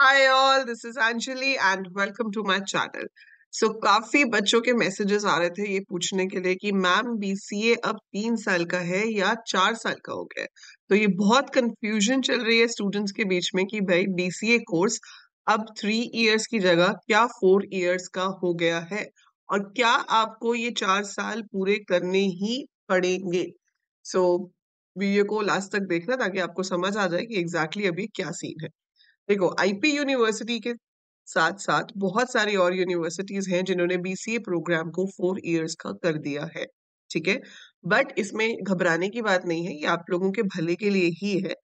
hi all this is Anjali and welcome to my channel so काफी बच्चों के messages आ रहे थे ये पूछने के लिए कि मैम बीसीए अब तीन साल का है या चार साल का हो गया तो ये बहुत कंफ्यूजन चल रही है स्टूडेंट्स के बीच में कि भाई बीसीए कोर्स अब थ्री इयर्स की जगह क्या फोर इयर्स का हो गया है और क्या आपको ये चार साल पूरे करने ही पड़ेंगे सो so, वीडियो को लास्ट तक देखना ताकि आपको समझ आ जाए कि एग्जैक्टली exactly अभी क्या सीन है देखो आईपी यूनिवर्सिटी के साथ साथ बहुत सारी और यूनिवर्सिटीज हैं जिन्होंने बीसीए प्रोग्राम को फोर इयर्स का कर दिया है ठीक है बट इसमें घबराने की बात नहीं है ये आप लोगों के भले के लिए ही है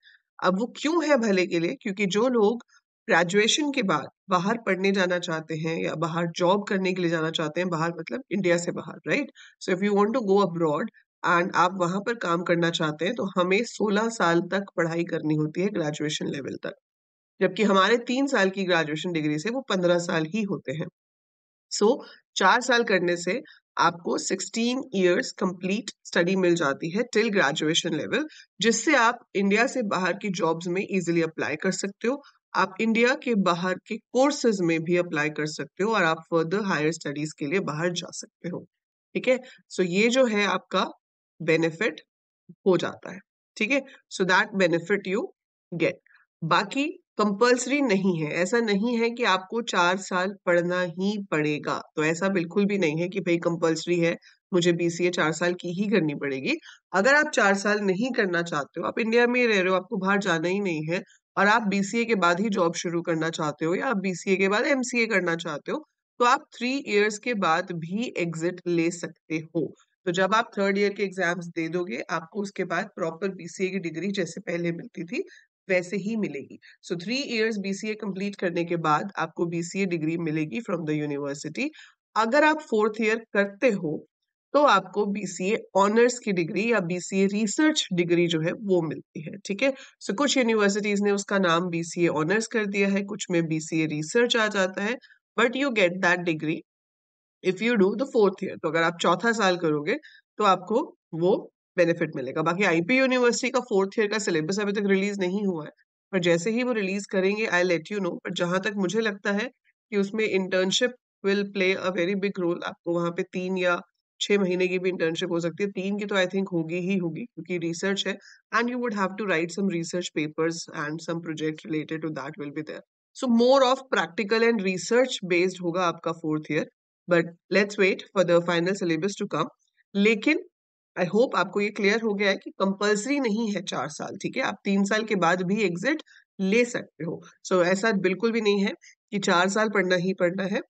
अब वो क्यों है भले के लिए क्योंकि जो लोग ग्रेजुएशन के बाद बाहर पढ़ने जाना चाहते हैं या बाहर जॉब करने के लिए जाना चाहते हैं बाहर मतलब इंडिया से बाहर right so if you want to go abroad and आप वहां पर काम करना चाहते हैं तो हमें 16 साल तक पढ़ाई करनी होती है ग्रेजुएशन लेवल तक जबकि हमारे तीन साल की ग्रेजुएशन डिग्री से वो पंद्रह साल ही होते हैं सो so, चार साल करने से आपको सिक्सटीन ईयर्स कंप्लीट स्टडी मिल जाती है टिल ग्रेजुएशन लेवल जिससे आप इंडिया से बाहर की जॉब्स में इजिली अप्लाई कर सकते हो आप इंडिया के बाहर के कोर्सेज में भी अप्लाई कर सकते हो और आप फर्दर हायर स्टडीज के लिए बाहर जा सकते हो ठीक है सो ये जो है आपका बेनिफिट हो जाता है ठीक है so that benefit you get बाकी कंपल्सरी नहीं है ऐसा नहीं है कि आपको चार साल पढ़ना ही पड़ेगा तो ऐसा बिल्कुल भी नहीं है कि भाई कंपलसरी है मुझे बीसीए चार साल की ही करनी पड़ेगी अगर आप चार साल नहीं करना चाहते हो आप इंडिया में ही रह रहे हो आपको बाहर जाना ही नहीं है और आप बीसीए के बाद ही जॉब शुरू करना चाहते हो या आप बीसीए के बाद एमसीए करना चाहते हो तो आप थ्री इयर्स के बाद भी एग्जिट ले सकते हो तो जब आप थर्ड ईयर के एग्जाम्स दे दोगे आपको उसके बाद प्रॉपर बीसीए की डिग्री जैसे पहले मिलती थी वैसे ही मिलेगी so three years BCA complete करने के बाद आपको बीसीए डिग्री मिलेगी फ्रॉम द यूनिवर्सिटी अगर आप फोर्थ ईयर करते हो तो आपको बीसीए ऑनर्स की डिग्री या बीसीए रिसर्च डिग्री जो है वो मिलती है ठीक है सो कुछ यूनिवर्सिटीज ने उसका नाम बीसीए ऑनर्स कर दिया है कुछ में बीसीए रिसर्च आ जाता है but you get that degree if you do the fourth year तो अगर आप चौथा साल करोगे तो आपको वो बेनिफिट मिलेगा बाकी आईपी यूनिवर्सिटी का फोर्थ ईयर का सिलेबस अभी तक रिलीज नहीं हुआ है पर जैसे ही वो रिलीज करेंगे आई लेट यू नो पर जहां तक मुझे लगता है कि उसमें internship will play a very big role आपको वहाँ पे तीन या छः महीने की भी इंटर्नशिप हो सकती है तीन की तो आई थिंक होगी ही होगी क्योंकि रिसर्च है and you would have to write some research papers and some project related to that will be there so more of practical and research based होगा आपका fourth year but let's wait for the final syllabus to come लेकिन I hope आपको ये clear हो गया है कि compulsory नहीं है चार साल ठीक है आप तीन साल के बाद भी एग्जिट ले सकते हो सो so, ऐसा बिल्कुल भी नहीं है कि चार साल पढ़ना ही पढ़ना है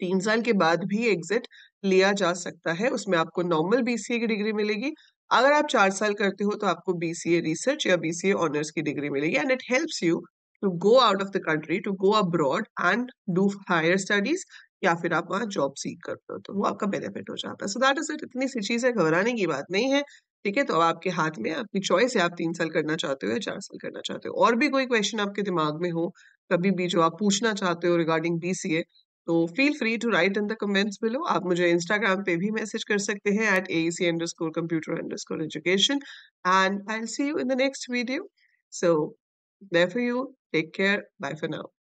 तीन साल के बाद भी एग्जिट लिया जा सकता है उसमें आपको नॉर्मल बीसीए की डिग्री मिलेगी अगर आप चार साल करते हो तो आपको बीसीए रिसर्च या बीसीए ऑनर्स की डिग्री मिलेगी and it helps you to go out of the country to go abroad and do higher studies या फिर आप वहाँ जॉब सीख करते हो तो वो आपका बेनिफिट हो जाता है सो दैट इज इट इतनी सी चीज़ है घबराने की बात नहीं है ठीक है तो अब आपके हाथ में आपकी चॉइस है आप तीन साल करना चाहते हो या चार साल करना चाहते हो और भी कोई क्वेश्चन आपके दिमाग में हो कभी भी जो आप पूछना चाहते हो रिगार्डिंग ए तो feel free to write in the comments below आप मुझे इंस्टाग्राम पे भी मैसेज कर सकते हैं at A C underscore computer underscore education and I see you in the next video so there you take care bye for now